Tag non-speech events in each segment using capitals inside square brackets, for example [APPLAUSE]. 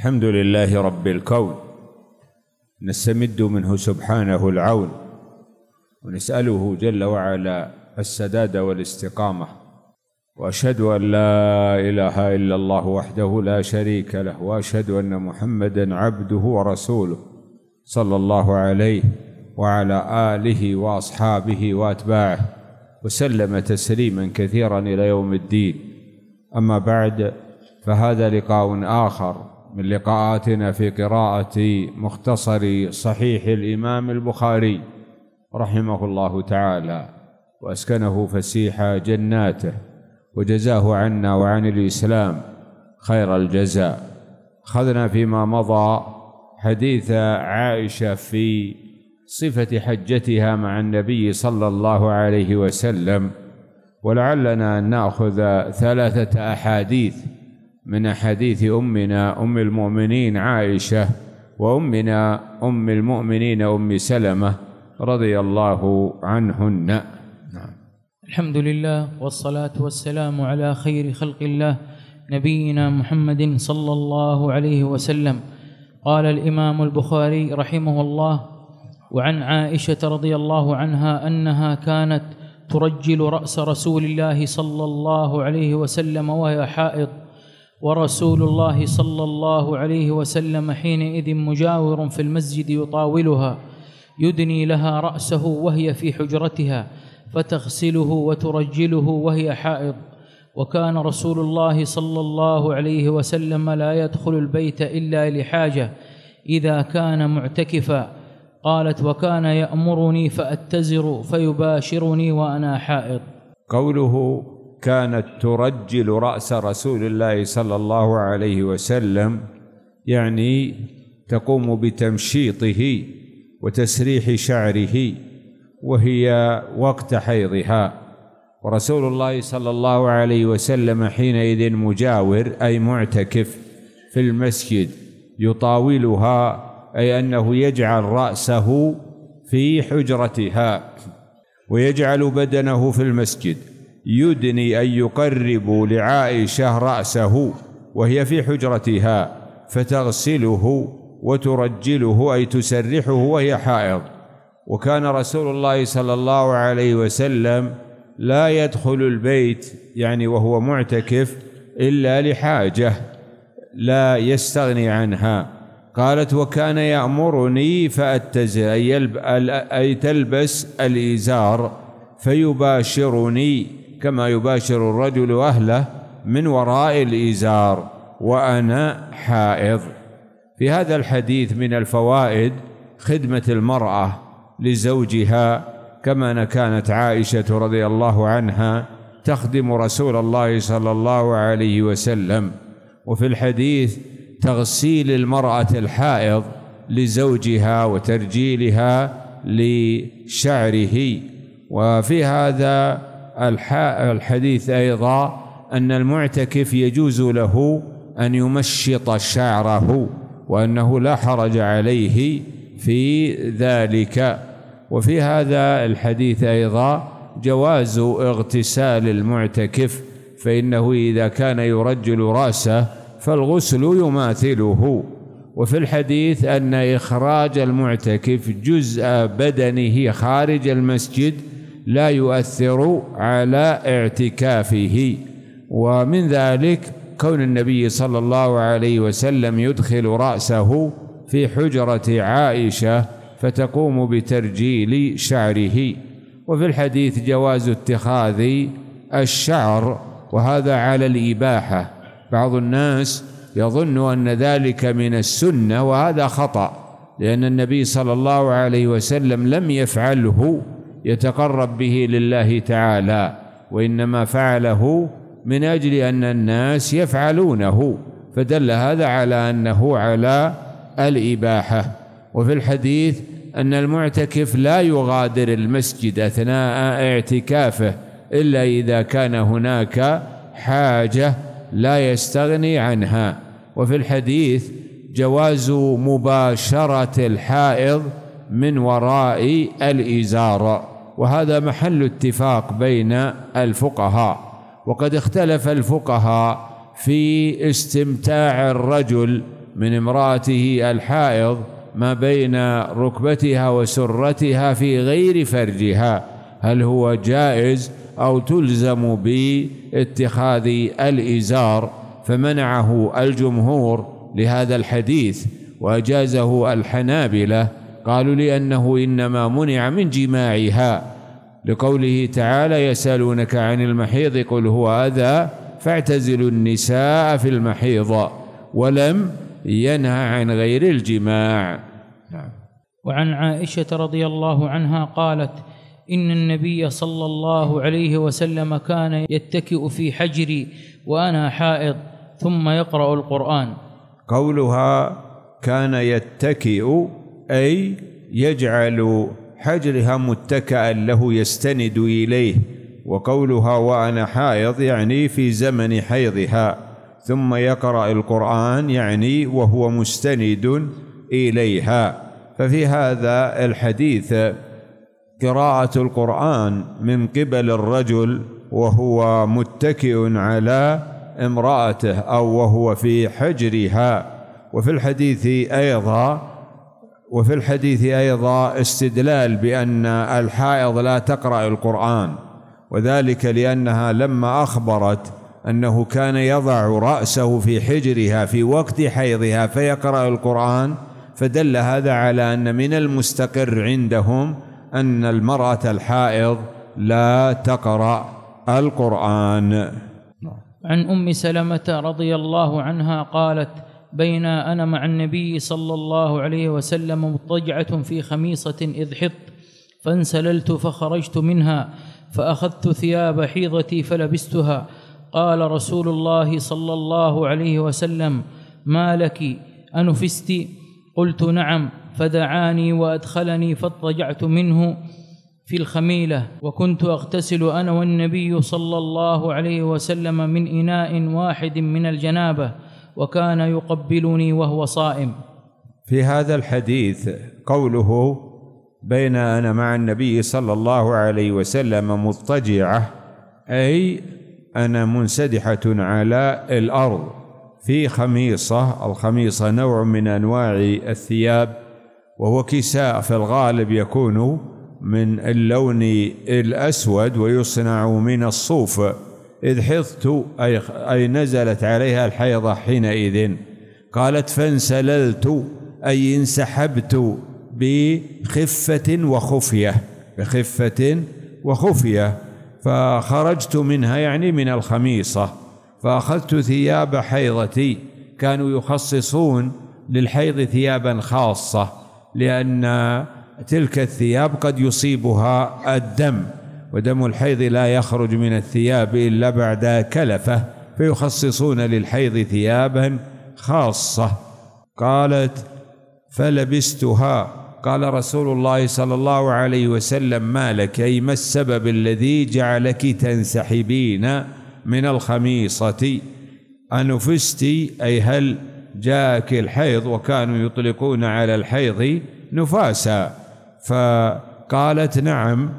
الحمد لله رب الكون نستمد منه سبحانه العون ونسأله جل وعلا السداد والاستقامة وأشهد أن لا إله إلا الله وحده لا شريك له وأشهد أن محمدا عبده ورسوله صلى الله عليه وعلى آله وأصحابه وأتباعه وسلم تسليما كثيرا إلى يوم الدين أما بعد فهذا لقاء آخر من لقاءاتنا في قراءة مختصر صحيح الإمام البخاري رحمه الله تعالى وأسكنه فسيح جناته وجزاه عنا وعن الإسلام خير الجزاء أخذنا فيما مضى حديث عائشة في صفة حجتها مع النبي صلى الله عليه وسلم ولعلنا أن نأخذ ثلاثة أحاديث من حديث أمنا أم المؤمنين عائشة وأمنا أم المؤمنين أم سلمة رضي الله عنهن نعم الحمد لله والصلاة والسلام على خير خلق الله نبينا محمد صلى الله عليه وسلم قال الإمام البخاري رحمه الله وعن عائشة رضي الله عنها أنها كانت ترجل رأس رسول الله صلى الله عليه وسلم وهي حائض ورسول الله صلى الله عليه وسلم حينئذ مجاور في المسجد يطاولها يدني لها رأسه وهي في حجرتها فتغسله وترجله وهي حائض وكان رسول الله صلى الله عليه وسلم لا يدخل البيت إلا لحاجة إذا كان معتكفا قالت وكان يأمرني فأتزر فيباشرني وأنا حائض قوله كانت ترجل راس رسول الله صلى الله عليه وسلم يعني تقوم بتمشيطه وتسريح شعره وهي وقت حيضها ورسول الله صلى الله عليه وسلم حينئذ مجاور اي معتكف في المسجد يطاولها اي انه يجعل راسه في حجرتها ويجعل بدنه في المسجد يدني أن يقرب لعائشة رأسه وهي في حجرتها فتغسله وترجله أي تسرحه وهي حائض وكان رسول الله صلى الله عليه وسلم لا يدخل البيت يعني وهو معتكف إلا لحاجة لا يستغني عنها قالت وكان يأمرني فأتزه أي تلبس الإزار فيباشرني كما يباشر الرجل أهله من وراء الإزار وأنا حائض في هذا الحديث من الفوائد خدمة المرأة لزوجها كما كانت عائشة رضي الله عنها تخدم رسول الله صلى الله عليه وسلم وفي الحديث تغسيل المرأة الحائض لزوجها وترجيلها لشعره وفي هذا الحديث أيضا أن المعتكف يجوز له أن يمشط شعره وأنه لا حرج عليه في ذلك وفي هذا الحديث أيضا جواز اغتسال المعتكف فإنه إذا كان يرجل رأسه فالغسل يماثله وفي الحديث أن إخراج المعتكف جزء بدنه خارج المسجد لا يؤثر على اعتكافه ومن ذلك كون النبي صلى الله عليه وسلم يدخل رأسه في حجرة عائشة فتقوم بترجيل شعره وفي الحديث جواز اتخاذ الشعر وهذا على الإباحة بعض الناس يظن أن ذلك من السنة وهذا خطأ لأن النبي صلى الله عليه وسلم لم يفعله يتقرب به لله تعالى وإنما فعله من أجل أن الناس يفعلونه فدل هذا على أنه على الإباحة وفي الحديث أن المعتكف لا يغادر المسجد أثناء اعتكافه إلا إذا كان هناك حاجة لا يستغني عنها وفي الحديث جواز مباشرة الحائض من وراء الإزار وهذا محل اتفاق بين الفقهاء وقد اختلف الفقهاء في استمتاع الرجل من امرأته الحائض ما بين ركبتها وسرتها في غير فرجها هل هو جائز أو تلزم باتخاذ الإزار فمنعه الجمهور لهذا الحديث وأجازه الحنابلة قالوا لأنه إنما منع من جماعها لقوله تعالى يسألونك عن المحيض قل هو أذى فاعتزلوا النساء في المحيض ولم ينهى عن غير الجماع نعم وعن عائشة رضي الله عنها قالت إن النبي صلى الله عليه وسلم كان يتكئ في حجري وأنا حائض ثم يقرأ القرآن قولها كان يتكئ أي يجعل حجرها متكأ له يستند إليه وقولها وأنا حائض يعني في زمن حيضها ثم يقرأ القرآن يعني وهو مستند إليها ففي هذا الحديث قراءة القرآن من قبل الرجل وهو متكئ على امرأته أو وهو في حجرها وفي الحديث أيضا وفي الحديث أيضا استدلال بأن الحائض لا تقرأ القرآن وذلك لأنها لما أخبرت أنه كان يضع رأسه في حجرها في وقت حيضها فيقرأ القرآن فدل هذا على أن من المستقر عندهم أن المرأة الحائض لا تقرأ القرآن عن أم سلمة رضي الله عنها قالت بين أنا مع النبي صلى الله عليه وسلم مضطجعة في خميصة إذ حط فانسللت فخرجت منها فأخذت ثياب حيضتي فلبستها قال رسول الله صلى الله عليه وسلم ما لك أنفست قلت نعم فدعاني وأدخلني فاضطجعت منه في الخميلة وكنت أغتسل أنا والنبي صلى الله عليه وسلم من إناء واحد من الجنابة وكان يقبلني وهو صائم في هذا الحديث قوله بين انا مع النبي صلى الله عليه وسلم مضطجعه اي انا منسدحه على الارض في خميصه الخميصه نوع من انواع الثياب وهو كساء في الغالب يكون من اللون الاسود ويصنع من الصوف إذ حضت أي, أي نزلت عليها الحيضة حينئذ قالت فانسللت أي انسحبت بخفة وخفية بخفة وخفية فخرجت منها يعني من الخميصة فأخذت ثياب حيضتي كانوا يخصصون للحيض ثيابا خاصة لأن تلك الثياب قد يصيبها الدم ودم الحيض لا يخرج من الثياب إلا بعد كلفة فيخصصون للحيض ثيابا خاصة قالت فلبستها قال رسول الله صلى الله عليه وسلم ما لك أي ما السبب الذي جعلك تنسحبين من الخميصة أنفست أي هل جاءك الحيض وكانوا يطلقون على الحيض نفاسا فقالت نعم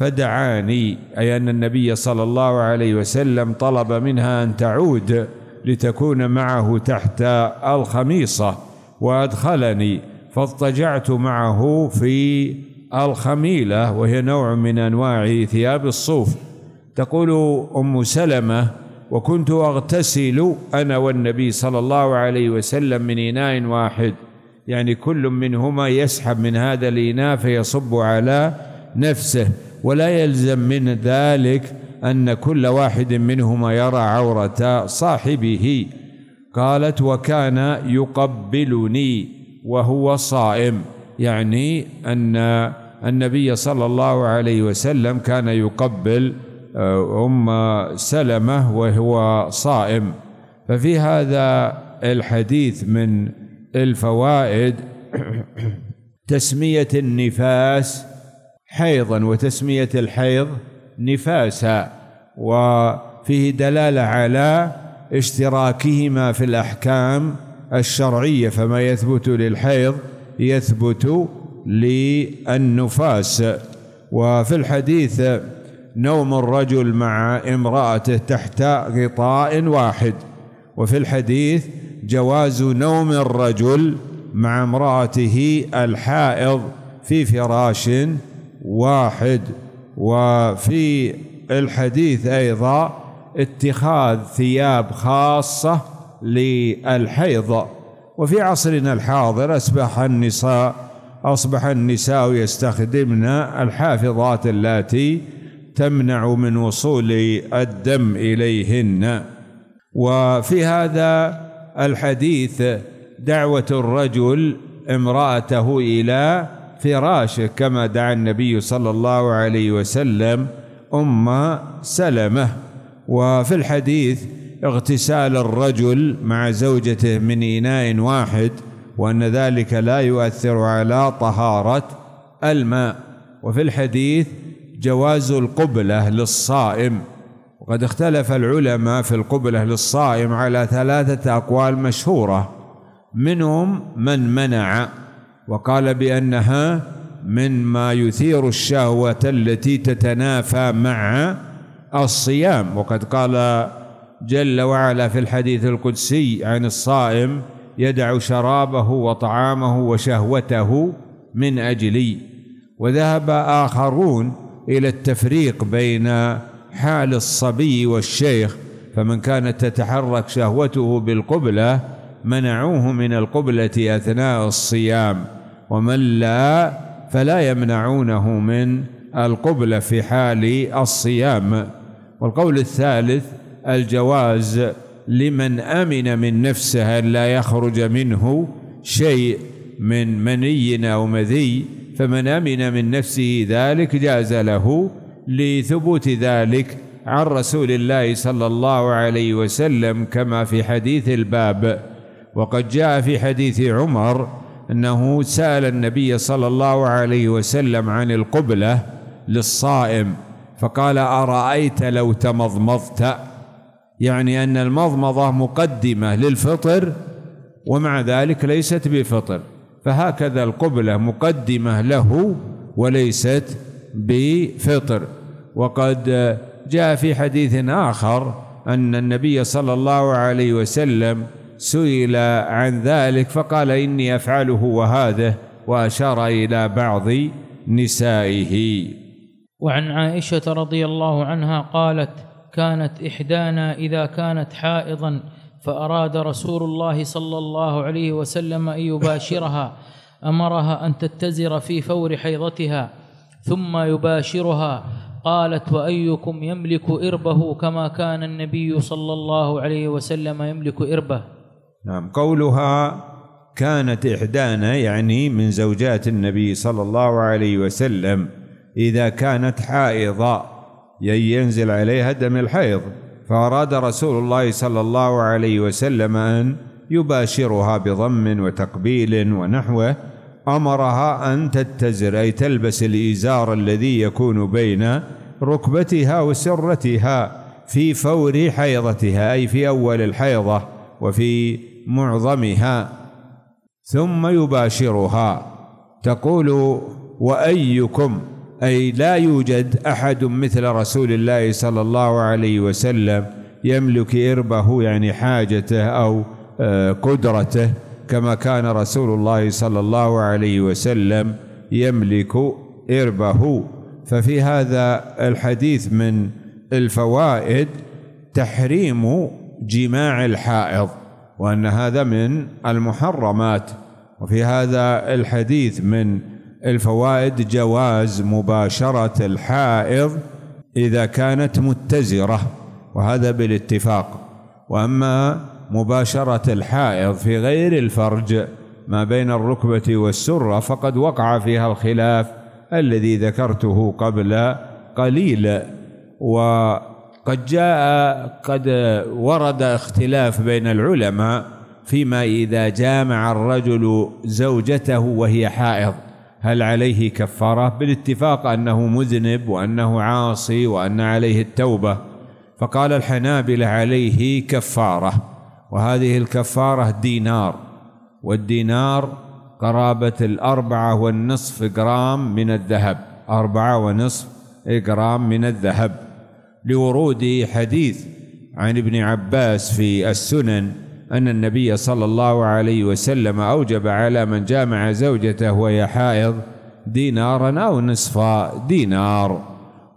فدعاني أي أن النبي صلى الله عليه وسلم طلب منها أن تعود لتكون معه تحت الخميصة وأدخلني فاضطجعت معه في الخميلة وهي نوع من أنواع ثياب الصوف تقول أم سلمة وكنت أغتسل أنا والنبي صلى الله عليه وسلم من إناء واحد يعني كل منهما يسحب من هذا الإناء فيصب على نفسه ولا يلزم من ذلك أن كل واحد منهما يرى عورة صاحبه قالت وكان يقبلني وهو صائم يعني أن النبي صلى الله عليه وسلم كان يقبل آه، أم سلمة وهو صائم ففي هذا الحديث من الفوائد [COUGHS] تسمية النفاس حيضا وتسمية الحيض نفاسا وفيه دلالة على اشتراكهما في الأحكام الشرعية فما يثبت للحيض يثبت للنفاس وفي الحديث نوم الرجل مع امرأته تحت غطاء واحد وفي الحديث جواز نوم الرجل مع امرأته الحائض في فراش واحد وفي الحديث ايضا اتخاذ ثياب خاصه للحيض وفي عصرنا الحاضر اصبح النساء اصبح النساء يستخدمن الحافظات اللاتي تمنع من وصول الدم اليهن وفي هذا الحديث دعوه الرجل امراته الى فراشه كما دعا النبي صلى الله عليه وسلم أم سلمة وفي الحديث اغتسال الرجل مع زوجته من إناء واحد وأن ذلك لا يؤثر على طهارة الماء وفي الحديث جواز القبلة للصائم وقد اختلف العلماء في القبلة للصائم على ثلاثة أقوال مشهورة منهم من منع وقال بأنها من ما يثير الشهوة التي تتنافى مع الصيام وقد قال جل وعلا في الحديث القدسي عن الصائم يدع شرابه وطعامه وشهوته من أجلي وذهب آخرون إلى التفريق بين حال الصبي والشيخ فمن كانت تتحرك شهوته بالقبلة منعوه من القبلة أثناء الصيام ومن لا فلا يمنعونه من القبلة في حال الصيام والقول الثالث الجواز لمن أمن من نفسه أن لا يخرج منه شيء من مني أو مذي فمن أمن من نفسه ذلك جاز له لثبوت ذلك عن رسول الله صلى الله عليه وسلم كما في حديث الباب وقد جاء في حديث عمر أنه سأل النبي صلى الله عليه وسلم عن القبلة للصائم فقال أرأيت لو تمضمضت يعني أن المضمضة مقدمة للفطر ومع ذلك ليست بفطر فهكذا القبلة مقدمة له وليست بفطر وقد جاء في حديث آخر أن النبي صلى الله عليه وسلم سئل عن ذلك فقال إني أفعله وهذا وأشار إلى بعض نسائه وعن عائشة رضي الله عنها قالت كانت إحدانا إذا كانت حائضا فأراد رسول الله صلى الله عليه وسلم أن يباشرها أمرها أن تتزر في فور حيضتها ثم يباشرها قالت وأيكم يملك إربه كما كان النبي صلى الله عليه وسلم يملك إربه نعم قولها كانت إحدانا يعني من زوجات النبي صلى الله عليه وسلم إذا كانت حائضة يعني ينزل عليها دم الحيض فأراد رسول الله صلى الله عليه وسلم أن يباشرها بضم وتقبيل ونحوه أمرها أن تتزر أي تلبس الإزار الذي يكون بين ركبتها وسرتها في فور حيضتها أي في أول الحيضة وفي معظمها ثم يباشرها تقول وايكم اي لا يوجد احد مثل رسول الله صلى الله عليه وسلم يملك اربه يعني حاجته او آه، قدرته كما كان رسول الله صلى الله عليه وسلم يملك اربه ففي هذا الحديث من الفوائد تحريم جماع الحائض وأن هذا من المحرمات وفي هذا الحديث من الفوائد جواز مباشرة الحائض إذا كانت متزرة وهذا بالاتفاق وأما مباشرة الحائض في غير الفرج ما بين الركبة والسرة فقد وقع فيها الخلاف الذي ذكرته قبل قليل و قد جاء قد ورد اختلاف بين العلماء فيما إذا جامع الرجل زوجته وهي حائض هل عليه كفارة بالاتفاق أنه مذنب وأنه عاصي وأن عليه التوبة فقال الحنابلة عليه كفارة وهذه الكفارة دينار والدينار قرابة الأربعة والنصف جرام من الذهب أربعة ونصف جرام من الذهب لورود حديث عن ابن عباس في السنن أن النبي صلى الله عليه وسلم أوجب على من جامع زوجته وهي حائض دينارا أو نصف دينار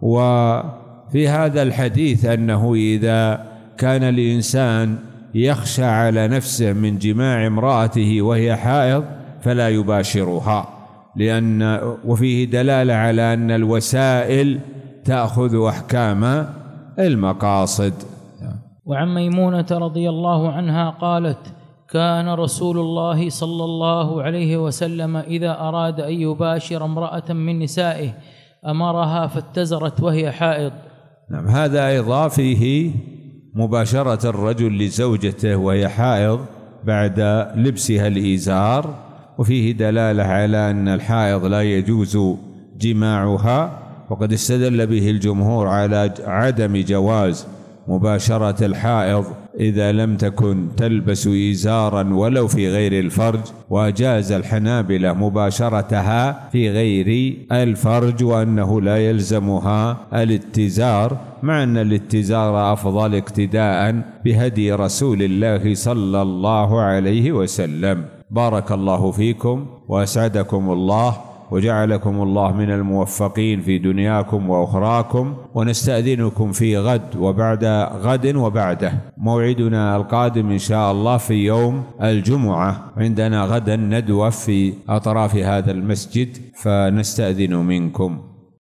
وفي هذا الحديث أنه إذا كان الإنسان يخشى على نفسه من جماع امرأته وهي حائض فلا يباشرها لأن وفيه دلالة على أن الوسائل تأخذ أحكام المقاصد وعن ميمونة رضي الله عنها قالت كان رسول الله صلى الله عليه وسلم إذا أراد أن يباشر امرأة من نسائه أمرها فاتزرت وهي حائض نعم هذا أيضا فيه مباشرة الرجل لزوجته وهي حائض بعد لبسها الإزار وفيه دلالة على أن الحائض لا يجوز جماعها وقد استدل به الجمهور على عدم جواز مباشرة الحائض إذا لم تكن تلبس إزارا ولو في غير الفرج وأجاز الحنابلة مباشرتها في غير الفرج وأنه لا يلزمها الاتزار مع أن الاتزار أفضل اقتداء بهدي رسول الله صلى الله عليه وسلم بارك الله فيكم وأسعدكم الله وجعلكم الله من الموفقين في دنياكم واخراكم ونستاذنكم في غد وبعد غد وبعده موعدنا القادم ان شاء الله في يوم الجمعه عندنا غدا ندوه في اطراف هذا المسجد فنستاذن منكم